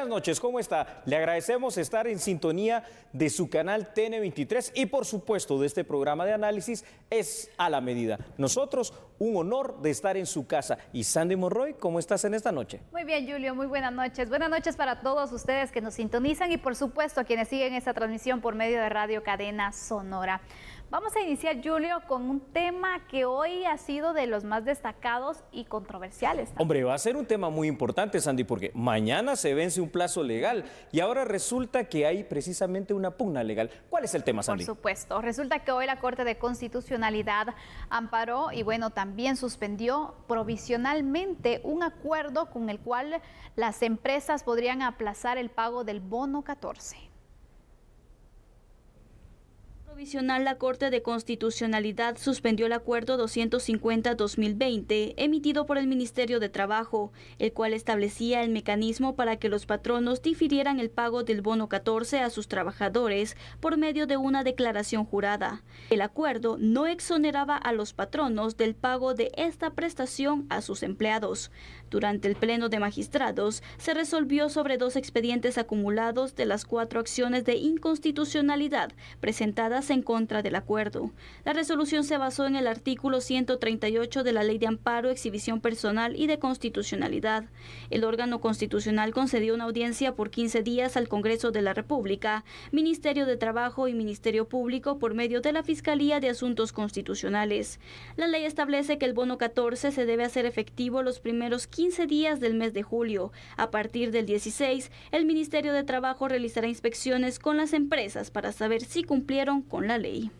Buenas noches, ¿cómo está? Le agradecemos estar en sintonía de su canal TN23 y por supuesto de este programa de análisis es a la medida. Nosotros un honor de estar en su casa. Y Sandy Monroy, ¿cómo estás en esta noche? Muy bien, Julio, muy buenas noches. Buenas noches para todos ustedes que nos sintonizan y por supuesto a quienes siguen esta transmisión por medio de Radio Cadena Sonora. Vamos a iniciar, Julio, con un tema que hoy ha sido de los más destacados y controversiales. Hombre, va a ser un tema muy importante, Sandy, porque mañana se vence un plazo legal y ahora resulta que hay precisamente una pugna legal. ¿Cuál es el tema, Sandy? Por supuesto, resulta que hoy la Corte de Constitucionalidad amparó y bueno, también también suspendió provisionalmente un acuerdo con el cual las empresas podrían aplazar el pago del bono 14 la Corte de Constitucionalidad suspendió el Acuerdo 250-2020 emitido por el Ministerio de Trabajo, el cual establecía el mecanismo para que los patronos difirieran el pago del bono 14 a sus trabajadores por medio de una declaración jurada. El acuerdo no exoneraba a los patronos del pago de esta prestación a sus empleados. Durante el Pleno de Magistrados se resolvió sobre dos expedientes acumulados de las cuatro acciones de inconstitucionalidad presentadas en contra del acuerdo. La resolución se basó en el artículo 138 de la Ley de Amparo, Exhibición Personal y de Constitucionalidad. El órgano constitucional concedió una audiencia por 15 días al Congreso de la República, Ministerio de Trabajo y Ministerio Público por medio de la Fiscalía de Asuntos Constitucionales. La ley establece que el bono 14 se debe hacer efectivo los primeros 15 15 días del mes de julio. A partir del 16, el Ministerio de Trabajo realizará inspecciones con las empresas para saber si cumplieron con la ley.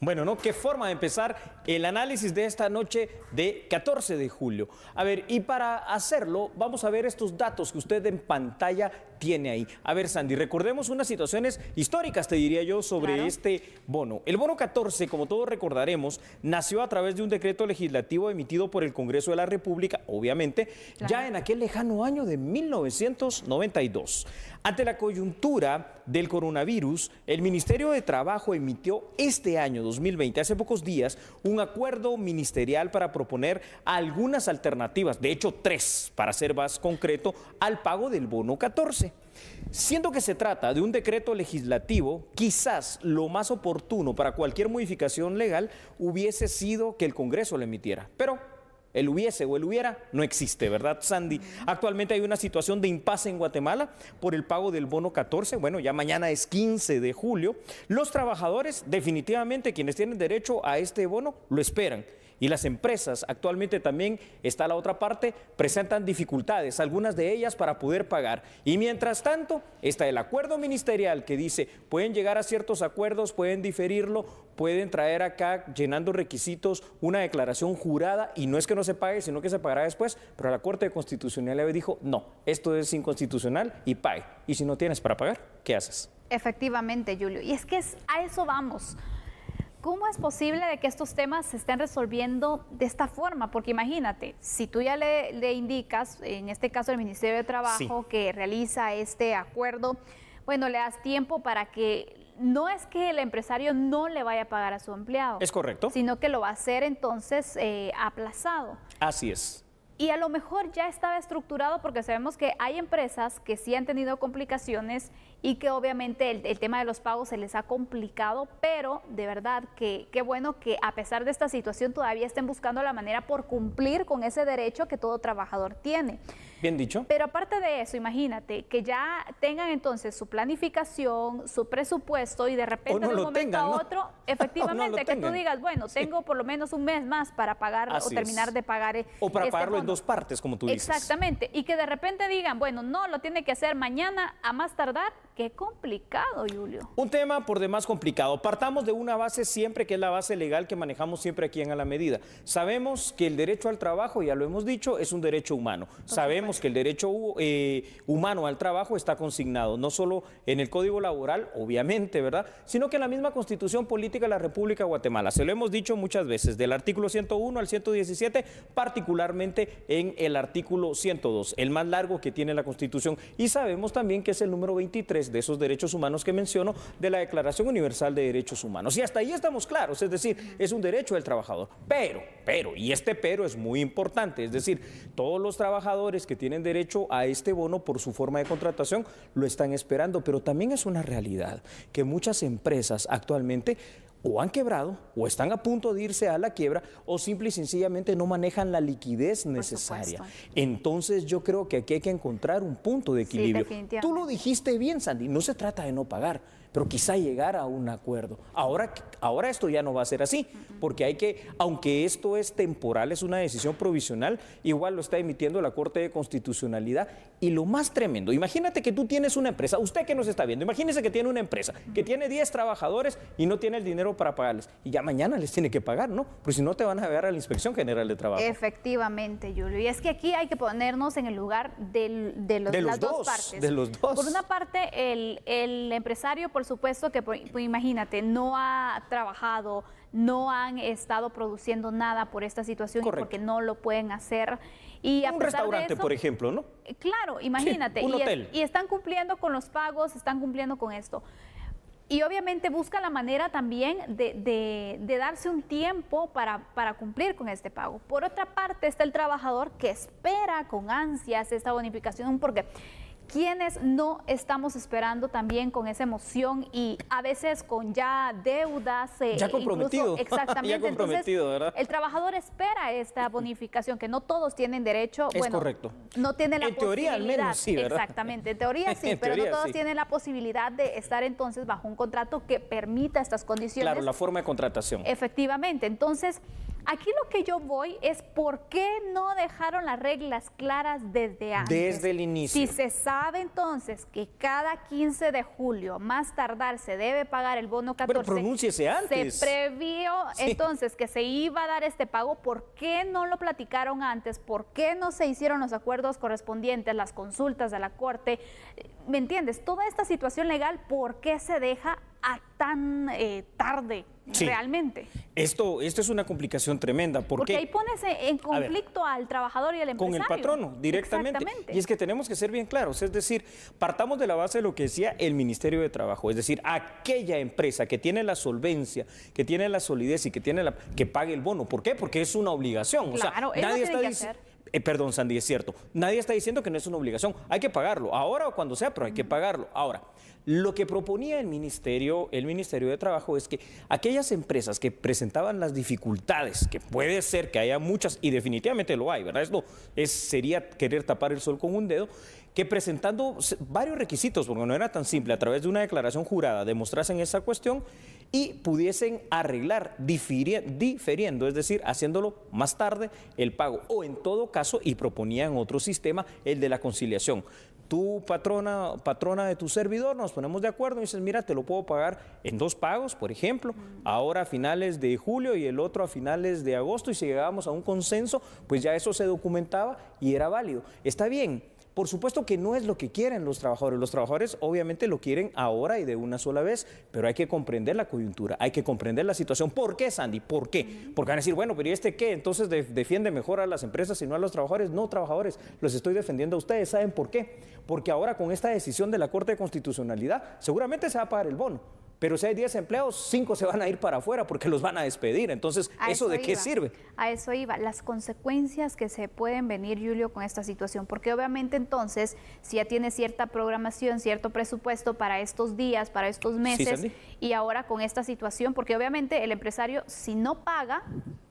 Bueno, ¿no? Qué forma de empezar el análisis de esta noche de 14 de julio. A ver, y para hacerlo, vamos a ver estos datos que usted en pantalla tiene ahí. A ver, Sandy, recordemos unas situaciones históricas, te diría yo, sobre este bono. El bono 14, como todos recordaremos, nació a través de un decreto legislativo emitido por el Congreso de la República, obviamente, ya en aquel lejano año de 1992. Ante la coyuntura del coronavirus, el Ministerio de Trabajo emitió este año 2020, hace pocos días, un acuerdo ministerial para proponer algunas alternativas, de hecho tres, para ser más concreto, al pago del bono 14. Siendo que se trata de un decreto legislativo, quizás lo más oportuno para cualquier modificación legal hubiese sido que el Congreso lo emitiera. Pero el hubiese o el hubiera no existe, ¿verdad, Sandy? Actualmente hay una situación de impasse en Guatemala por el pago del bono 14. Bueno, ya mañana es 15 de julio. Los trabajadores, definitivamente quienes tienen derecho a este bono, lo esperan. Y las empresas actualmente también, está la otra parte, presentan dificultades, algunas de ellas para poder pagar. Y mientras tanto, está el acuerdo ministerial que dice, pueden llegar a ciertos acuerdos, pueden diferirlo, pueden traer acá, llenando requisitos, una declaración jurada y no es que no se pague, sino que se pagará después. Pero la Corte Constitucional le dijo, no, esto es inconstitucional y pague. Y si no tienes para pagar, ¿qué haces? Efectivamente, Julio. Y es que a eso vamos. ¿cómo es posible de que estos temas se estén resolviendo de esta forma? Porque imagínate, si tú ya le, indicas, en este caso el Ministerio de Trabajo que realiza este acuerdo, bueno, le das tiempo para que no es que el empresario no le vaya a pagar a su empleado. Es correcto. Sino que lo va a hacer entonces eh, aplazado. Así es. Y a lo mejor ya estaba estructurado porque sabemos que hay empresas que sí han tenido complicaciones y que obviamente el, tema de los pagos se les ha complicado, pero de verdad que qué bueno que a pesar de esta situación todavía estén buscando la manera por cumplir con ese derecho que todo trabajador tiene. Bien dicho. Pero aparte de eso, imagínate que ya tengan entonces su planificación, su presupuesto y de repente de un momento a otro, efectivamente, que tú digas, bueno, tengo por lo menos un mes más para pagar o terminar de pagar. E-, o para este pagarlo en dos partes, como tú dices. Exactamente. Y que de repente digan, bueno, no, lo tiene que hacer mañana a más tardar Qué complicado, Julio. Un tema por demás complicado. Partamos de una base siempre que es la base legal que manejamos siempre aquí en A la Medida. Sabemos que el derecho al trabajo, ya lo hemos dicho, es un derecho humano. Sabemos que el derecho eh, humano al trabajo está consignado, no solo en el Código Laboral, obviamente, ¿verdad? Sino que en la misma Constitución Política de la República de Guatemala. Se lo hemos dicho muchas veces, del artículo 101 al 117, particularmente en el artículo 102, el más largo que tiene la Constitución. Y sabemos también que es el número 23 de esos derechos humanos que menciono de la Declaración Universal de Derechos Humanos. Y hasta ahí estamos claros, es decir, es un derecho del trabajador. Pero, pero, y este pero es muy importante, es decir, todos los trabajadores que tienen derecho a este bono por su forma de contratación lo están esperando, pero también es una realidad que muchas empresas actualmente o han quebrado o están a punto de irse a la quiebra o simple y sencillamente no manejan la liquidez necesaria. Entonces yo creo que aquí hay que encontrar un punto de equilibrio. Tú lo dijiste bien, Sandy, no se trata de no pagar, pero quizá llegar a un acuerdo. Ahora, ahora esto ya no va a ser así, porque hay que, aunque esto es temporal, es una decisión provisional, igual lo está emitiendo la Corte de Constitucionalidad. Y lo más tremendo, imagínate que tú tienes una empresa, usted que nos está viendo, imagínese que tiene una empresa, que tiene 10 trabajadores y no tiene el dinero para pagarles. Y ya mañana les tiene que pagar, ¿no? Porque si no te van a ver a la Inspección General de Trabajo. Efectivamente, Julio. Y es que aquí hay que ponernos en el lugar de, los, las dos, partes. De los Por una parte, el, empresario, por supuesto que, pues, pues, imagínate, no ha trabajado, no han estado produciendo nada por esta situación porque no lo pueden hacer. Y un restaurante, por ejemplo, ¿no? Eh, claro, imagínate. un hotel. Y, están cumpliendo con los pagos, están cumpliendo con esto. Y obviamente busca la manera también de, darse un tiempo para, para, cumplir con este pago. Por otra parte está el trabajador que espera con ansias esta bonificación porque quienes no estamos esperando también con esa emoción y a veces con ya deudas. Eh, ya comprometido. exactamente. El trabajador espera esta bonificación, que no todos tienen derecho. Es correcto. No tiene la posibilidad. En teoría al menos sí, Exactamente, en teoría sí, pero no todos tienen la posibilidad de estar entonces bajo un contrato que permita estas condiciones. Claro, la forma de contratación. Efectivamente, entonces Aquí lo que yo voy es por qué no dejaron las reglas claras desde antes. Desde el inicio. Si se sabe entonces que cada 15 de julio, más tardar, se debe pagar el bono 14. Pero pronúnciese antes. Se previó entonces que se iba a dar este pago. ¿Por qué no lo platicaron antes? ¿Por qué no se hicieron los acuerdos correspondientes, las consultas de la Corte? ¿Me entiendes? Toda esta situación legal, ¿por qué se deja a tan eh, tarde realmente. Esto, esto es una complicación tremenda. ¿Por Porque ahí pones en conflicto al trabajador y al empresario. Con el patrono, directamente. Y es que tenemos que ser bien claros. Es decir, partamos de la base de lo que decía el Ministerio de Trabajo. Es decir, aquella empresa que tiene la solvencia, que tiene la solidez y que tiene la... que pague el bono. ¿Por qué? Porque es una obligación. Claro, o sea, nadie está diciendo... Eh, perdón, Sandy, es cierto. Nadie está diciendo que no es una obligación. Hay que pagarlo, ahora o cuando sea, pero hay que pagarlo. Ahora, lo que proponía el ministerio, el Ministerio de Trabajo es que aquellas empresas que presentaban las dificultades, que puede ser que haya muchas y definitivamente lo hay, ¿verdad? Esto es, sería querer tapar el sol con un dedo, que presentando varios requisitos, porque no era tan simple, a través de una declaración jurada demostrasen esa cuestión y pudiesen arreglar diferiendo, es decir, haciéndolo más tarde el pago o en todo caso y proponían otro sistema, el de la conciliación. tu patrona, patrona de tu servidor, nos ponemos de acuerdo y dices, mira, te lo puedo pagar en dos pagos, por ejemplo, ahora a finales de julio y el otro a finales de agosto, y si llegábamos a un consenso, pues ya eso se documentaba y era válido. Está bien, por supuesto que no es lo que quieren los trabajadores. Los trabajadores obviamente lo quieren ahora y de una sola vez, pero hay que comprender la coyuntura, hay que comprender la situación. ¿Por qué, Sandy? ¿Por qué? Porque van a decir, bueno, pero ¿y este qué? Entonces defiende mejor a las empresas y no a los trabajadores. No, trabajadores, los estoy defendiendo a ustedes. ¿Saben por qué? Porque ahora con esta decisión de la Corte de Constitucionalidad seguramente se va a pagar el bono pero si hay 10 empleos, 5 se van a ir para afuera porque los van a despedir. Entonces, ¿eso, de qué sirve? A eso iba, las consecuencias que se pueden venir, Julio, con esta situación, porque obviamente entonces, si ya tiene cierta programación, cierto presupuesto para estos días, para estos meses, y ahora con esta situación, porque obviamente el empresario, si no paga,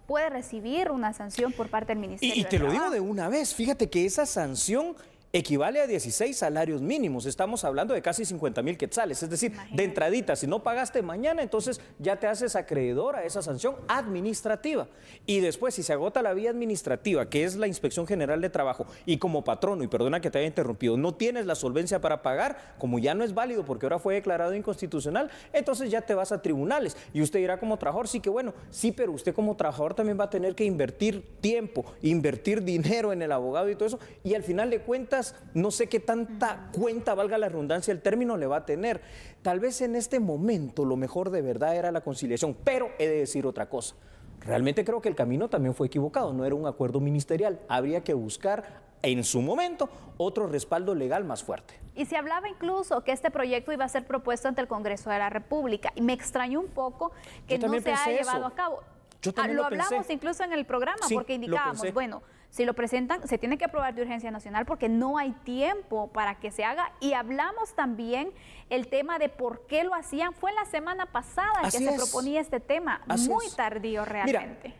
puede recibir una sanción por parte del Ministerio. y te lo digo de una vez, fíjate que esa sanción equivale a 16 salarios mínimos. Estamos hablando de casi 50 mil quetzales. Es decir, de entradita, si no pagaste mañana, entonces ya te haces acreedor a esa sanción administrativa. Y después, si se agota la vía administrativa, que es la Inspección General de Trabajo, y como patrono, y perdona que te haya interrumpido, no tienes la solvencia para pagar, como ya no es válido porque ahora fue declarado inconstitucional, entonces ya te vas a tribunales. Y usted dirá como trabajador, sí que bueno, sí, pero usted como trabajador también va a tener que invertir tiempo, invertir dinero en el abogado y todo eso. Y al final de cuentas, no sé qué tanta cuenta, valga la redundancia, el término le va a tener. Tal vez en este momento lo mejor de verdad era la conciliación, pero he de decir otra cosa. Realmente creo que el camino también fue equivocado, no era un acuerdo ministerial. Habría que buscar en su momento otro respaldo legal más fuerte. Y se hablaba incluso que este proyecto iba a ser propuesto ante el Congreso de la República. Y me extrañó un poco que no se haya llevado a cabo. Yo ah, lo, hablamos incluso en el programa porque indicábamos, bueno, si lo presentan, se tiene que aprobar de urgencia nacional porque no hay tiempo para que se haga. Y hablamos también el tema de por qué lo hacían. Fue la semana pasada que se proponía este tema, muy tardío realmente.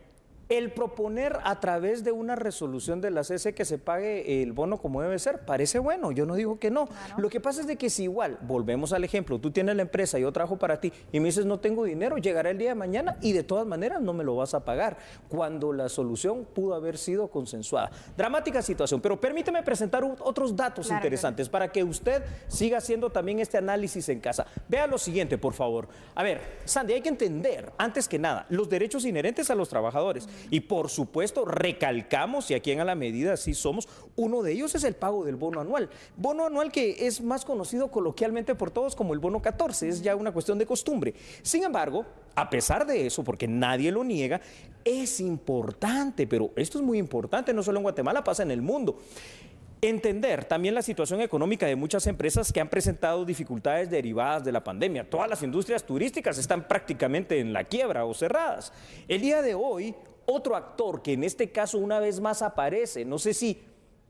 El proponer a través de una resolución de la CC e que se pague el bono como debe ser, parece bueno, yo no digo que no. Lo que pasa es de que si igual, volvemos al ejemplo, tú tienes la empresa, y yo trabajo para ti y me dices no tengo dinero, llegará el día de mañana y de todas maneras no me lo vas a pagar, cuando la solución pudo haber sido consensuada. Dramática situación, pero permíteme presentar otros datos interesantes para que usted siga haciendo también este análisis en casa. Vea lo siguiente, por favor. A ver, Sandy, hay que entender, antes que nada, los derechos inherentes a los trabajadores. Y por supuesto, recalcamos, y aquí en A la Medida sí somos, uno de ellos es el pago del bono anual. Bono anual que es más conocido coloquialmente por todos como el bono 14, es ya una cuestión de costumbre. Sin embargo, a pesar de eso, porque nadie lo niega, es importante, pero esto es muy importante, no solo en Guatemala, pasa en el mundo. Entender también la situación económica de muchas empresas que han presentado dificultades derivadas de la pandemia. Todas las industrias turísticas están prácticamente en la quiebra o cerradas. El día de hoy, otro actor que en este caso una vez más aparece, no sé si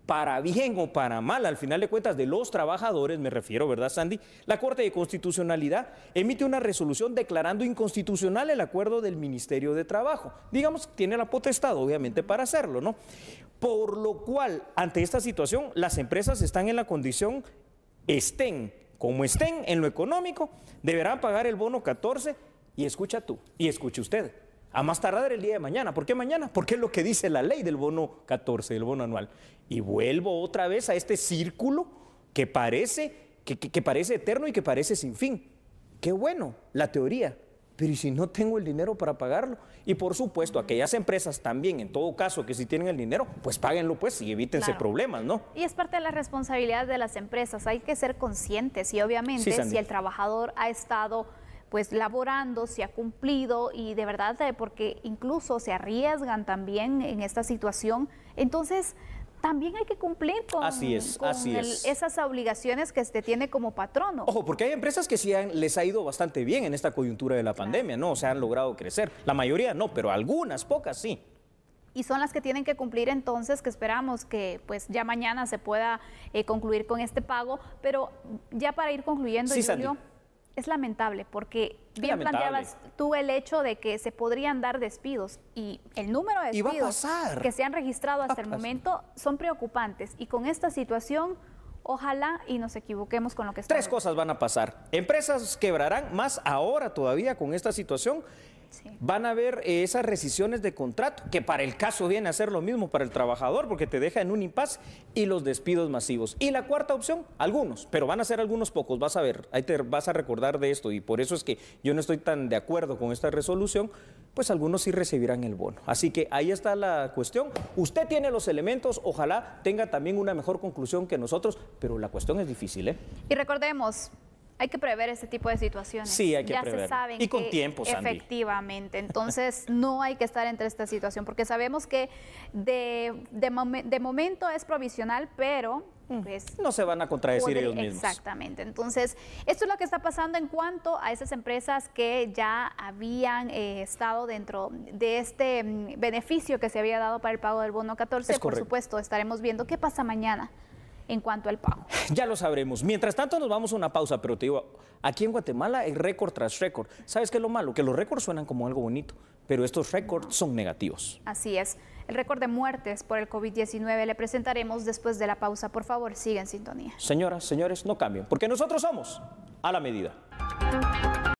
para bien o para mal, al final de cuentas, de los trabajadores, me refiero, ¿verdad, Sandy? La Corte de Constitucionalidad emite una resolución declarando inconstitucional el acuerdo del Ministerio de Trabajo. Digamos, que tiene la potestad, obviamente, para hacerlo, ¿no? Por lo cual, ante esta situación, las empresas están en la condición, estén como estén en lo económico, deberán pagar el bono 14 y escucha tú, y escuche usted, a más tardar el día de mañana. ¿Por qué mañana? Porque es lo que dice la ley del bono 14, del bono anual. Y vuelvo otra vez a este círculo que parece, que, parece eterno y que parece sin fin. Qué bueno, la teoría, pero ¿y si no tengo el dinero para pagarlo? Y por supuesto, aquellas empresas también, en todo caso, que si tienen el dinero, pues páguenlo pues y evítense problemas, ¿no? Y es parte de la responsabilidad de las empresas, hay que ser conscientes y obviamente si el trabajador ha estado pues laborando, se ha cumplido y de verdad eh, porque incluso se arriesgan también en esta situación. Entonces, también hay que cumplir con, así es, así esas obligaciones que se tiene como patrono. Ojo, porque hay empresas que sí les ha ido bastante bien en esta coyuntura de la pandemia, ¿no? O se han logrado crecer. La mayoría no, pero algunas, pocas sí. Y son las que tienen que cumplir entonces, que esperamos que pues ya mañana se pueda eh, concluir con este pago. Pero ya para ir concluyendo, sí, es lamentable porque bien planteabas tú el hecho de que se podrían dar despidos y el número de despidos que se han registrado hasta el momento son preocupantes y con esta situación ojalá y nos equivoquemos con lo que está. Tres cosas van a pasar. Empresas quebrarán más ahora todavía con esta situación van a haber eh, esas rescisiones de contrato, que para el caso viene a ser lo mismo para el trabajador, porque te deja en un impasse y los despidos masivos. Y la cuarta opción, algunos, pero van a ser algunos pocos, vas a ver, ahí te vas a recordar de esto y por eso es que yo no estoy tan de acuerdo con esta resolución, pues algunos sí recibirán el bono. Así que ahí está la cuestión. Usted tiene los elementos, ojalá tenga también una mejor conclusión que nosotros, pero la cuestión es difícil. ¿eh? Y recordemos, hay que prever ese tipo de situaciones. Sí, ya Se saben y con tiempo, Efectivamente. Entonces, no hay que estar entre esta situación, porque sabemos que de, momento es provisional, pero mm, pues, no se van a contradecir ellos mismos. Exactamente. Entonces, esto es lo que está pasando en cuanto a esas empresas que ya habían eh, estado dentro de este mm, beneficio que se había dado para el pago del bono 14. Por supuesto, estaremos viendo qué pasa mañana en cuanto al pago. Ya lo sabremos. Mientras tanto nos vamos a una pausa, pero te digo, aquí en Guatemala hay récord tras récord. ¿Sabes qué es lo malo? Que los récords suenan como algo bonito, pero estos récords son negativos. Así es. El récord de muertes por el COVID-19 le presentaremos después de la pausa. Por favor, en sintonía. Señoras, señores, no cambien, porque nosotros somos a la medida.